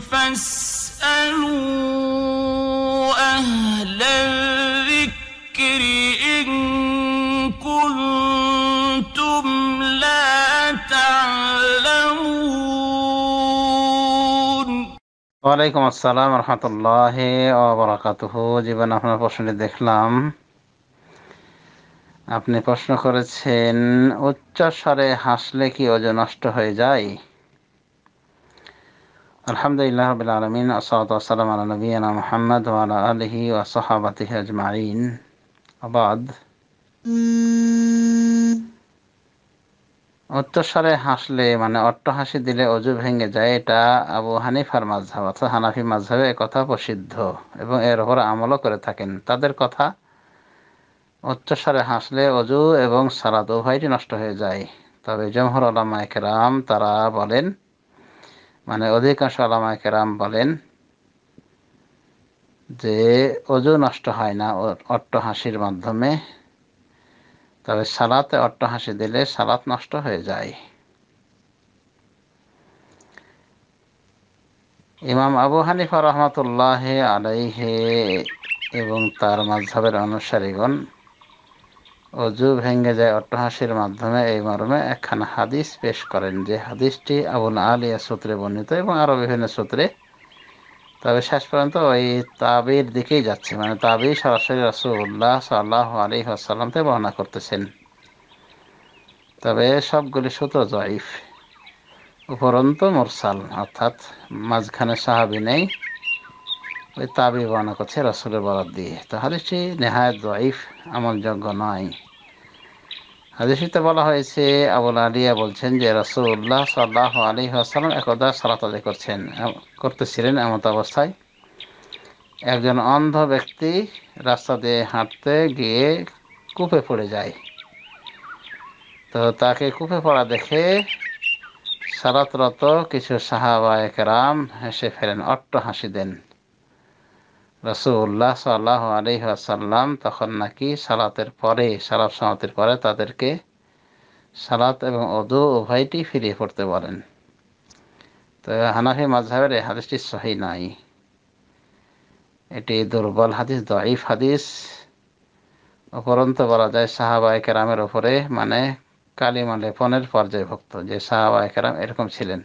ওয়ালাইকুম আসসালাম রহমতুল্লাহ অবরাকাতুহ জীবন আপনার প্রশ্নটি দেখলাম আপনি প্রশ্ন করেছেন উচ্চ স্বরে হাসলে কি ওজন নষ্ট হয়ে যায় আলহামদুলিল্লাহ রবিল আলমিন মোহাম্মদ আলহি আবাদ হাসলে মানে অট্ট হাসি দিলে অজু ভেঙে যায় এটা আবু হানিফার মাঝহাব অর্থাৎ হানাফি মাঝহাবে কথা প্রসিদ্ধ এবং এর ওপর আমলও করে থাকেন তাদের কথা উচ্চস্বরে হাসলে অজু এবং সালাদ উভয়টি নষ্ট হয়ে যায় তবে জমহর আলামা একরাম তারা বলেন মানে অধিকাংশ আলামা কেরাম বলেন যে অজু নষ্ট হয় না অট্টহাসির মাধ্যমে তবে সালাতে অট্টহাসি দিলে সালাত নষ্ট হয়ে যায় ইমাম আবু হানিফা রহমতুল্লাহ আলাইহে এবং তার মাঝহের অনুসারীগণ অজু ভেঙে যায় অট্টহাসির মাধ্যমে এই মর্মে একখানা হাদিস পেশ করেন যে হাদিসটি আবুল আলিয়া সূত্রে বর্ণিত এবং আরও বিভিন্ন সূত্রে তবে শেষ পর্যন্ত ওই তাবির দিকেই যাচ্ছে মানে তাবি সরাসরি রসুল্লাহ সাল্লাহ আলী আসাল্লাম বর্ণনা করতেছেন তবে সবগুলি সূত্র জয়ীফ উপরন্ত মোরসাল অর্থাৎ মাঝখানে সাহাবি নেই ওই তাবি বর্ণনা করছে রসুলের বরাদ দিয়ে তাহলে সে নেহায়ত জয়ীফ আমলযোগ্য নয় হাদিসিতে বলা হয়েছে আবুল আলিয়া বলছেন যে রসুল্লাহ সাল্লাহ আলী আসসালাম একদা সালাত আদায় করছেন করতেছিলেন এমত অবস্থায় একজন অন্ধ ব্যক্তি রাস্তা দিয়ে হাঁটতে গিয়ে কূপে পড়ে যায় তো তাকে কূপে পড়া দেখে সারাতরত কিছু সাহাবায়ক রাম হেসে ফেরেন অট্ট হাসি দেন রসুল্লাহ সাল্লাহ আলি আসাল্লাম তখন নাকি সালাতের পরে সালাফ সমাতের পরে তাদেরকে সালাত এবং অধু উভয়টি ফিরিয়ে পড়তে বলেন তো হানাফি মাঝহের এই হাদিসটি সহি নাই এটি দুর্বল হাদিস দাইফ হাদিস উপরন্ত বলা যায় সাহাবা একরামের ওপরে মানে কালিমা লেপনের পর্যায়ভুক্ত যে সাহাবা একরাম এরকম ছিলেন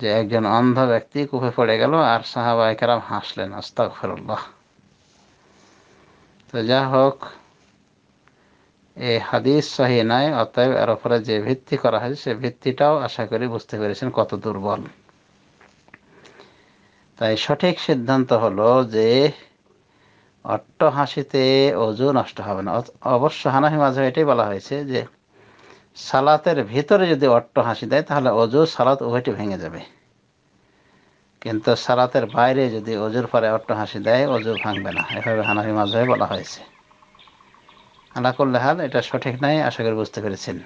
যে একজন অন্ধ ব্যক্তি কুফে পড়ে গেল আর সাহাবা একরাম হাসলেন আস্তা ফেরুল্লাহ তো যা হোক এই হাদিস সহি নাই অতএব এর উপরে যে ভিত্তি করা হয়েছে সে ভিত্তিটাও আশা করি বুঝতে পেরেছেন কত দুর্বল তাই সঠিক সিদ্ধান্ত হলো যে অট্ট হাসিতে অজু নষ্ট হবে না অবশ্য হানাহি মাঝে এটাই বলা হয়েছে যে সালাতের ভিতরে যদি অট্ট হাসি দেয় তাহলে অজু সালাত উভয়টি ভেঙে যাবে কিন্তু সালাতের বাইরে যদি অজুর পরে অট্ট হাসি দেয় অজু ভাঙবে না এভাবে হানাফি মাঝে বলা হয়েছে আল্লাহ করলে হাল এটা সঠিক নাই আশা করি বুঝতে পেরেছেন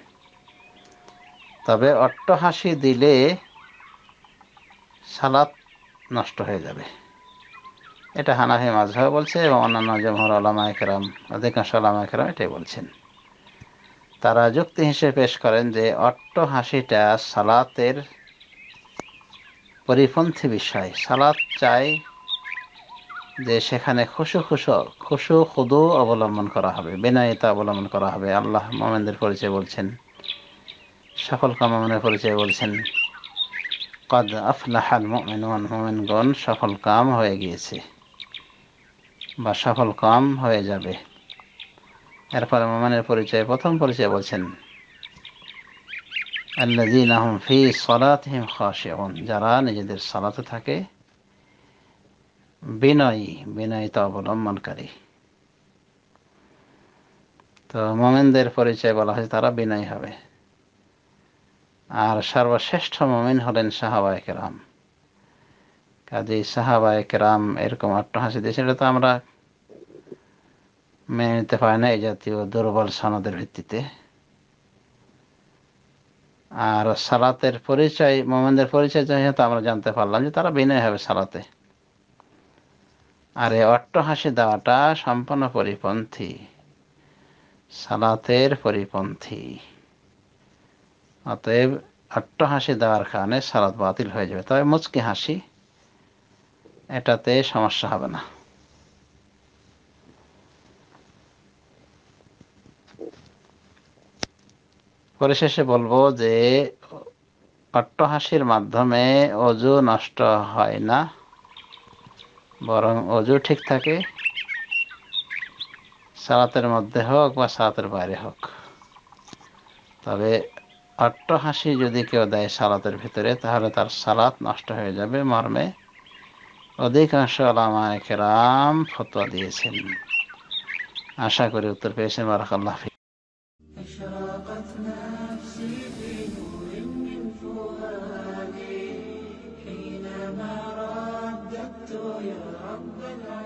তবে অট্ট হাসি দিলে সালাত নষ্ট হয়ে যাবে এটা হানাফি মাঝহ বলছে এবং অন্যান্য যেমন আলামা একরাম অধিকাংশ আলামা একরাম এটাই বলছেন তারা যুক্তি হিসেবে পেশ করেন যে অট্ট হাসিটা সালাতের পরিপন্থী বিষয় সালাত চাই যে সেখানে খুশু খুশু খুশু খুদু অবলম্বন করা হবে বিনয়তা অবলম্বন করা হবে আল্লাহ মোমেনদের পরিচয় বলছেন সফল কামনের পরিচয় বলছেন কদ আফলাহাল মোমেনগণ মোমেনগণ সফল কাম হয়ে গিয়েছে বা সফল কাম হয়ে যাবে এরপর মোমানের পরিচয় প্রথম পরিচয় বলছেন যারা নিজেদের সালাতে থাকে বিনয়ী বিনয়তা অবলম্বনকারী তো মোমেনদের পরিচয় বলা হয়েছে তারা বিনয় হবে আর সর্বশ্রেষ্ঠ মোমেন হলেন সাহাবায়কেরাম কাজে সাহাবায়কেরাম এরকম আট্টহাসি দিয়েছে এটা তো আমরা মেনে নিতে পারে না এই জাতীয় দুর্বল সনদের ভিত্তিতে আর সালাতের পরিচয় মোমেনদের পরিচয় যেহেতু আমরা জানতে পারলাম যে তারা বিনয় হবে সালাতে আর এই অট্টহাসি দেওয়াটা সম্পূর্ণ পরিপন্থী সালাতের পরিপন্থী অতএব অট্টহাসি দেওয়ার কারণে সালাত বাতিল হয়ে যাবে তবে মুচকি হাসি এটাতে সমস্যা হবে না পরিশেষে বলবো যে অট্টহাসির মাধ্যমে অজু নষ্ট হয় না বরং অজু ঠিক থাকে সালাতের মধ্যে হোক বা সালাতের বাইরে হোক তবে অট্টহাসি যদি কেউ দেয় সালাতের ভিতরে তাহলে তার সালাত নষ্ট হয়ে যাবে মর্মে অধিকাংশ আলামায় কেরাম ফতোয়া দিয়েছেন আশা করি উত্তর পেয়েছেন বারাকাল্লাহ Thank you.